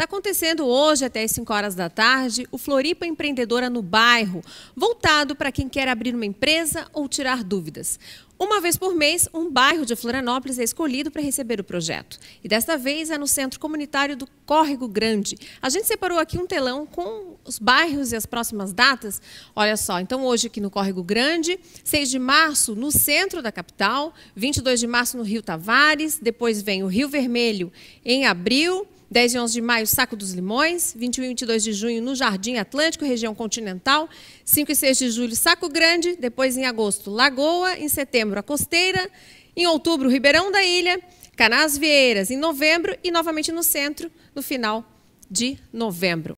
Está acontecendo hoje, até as 5 horas da tarde, o Floripa Empreendedora no Bairro, voltado para quem quer abrir uma empresa ou tirar dúvidas. Uma vez por mês, um bairro de Florianópolis é escolhido para receber o projeto. E desta vez é no centro comunitário do Córrego Grande. A gente separou aqui um telão com os bairros e as próximas datas. Olha só, então hoje aqui no Córrego Grande, 6 de março no centro da capital, 22 de março no Rio Tavares, depois vem o Rio Vermelho em abril, 10 e 11 de maio, Saco dos Limões. 21 e 22 de junho, no Jardim Atlântico, região continental. 5 e 6 de julho, Saco Grande. Depois, em agosto, Lagoa. Em setembro, a Costeira. Em outubro, Ribeirão da Ilha. canas Vieiras, em novembro. E novamente no centro, no final de novembro.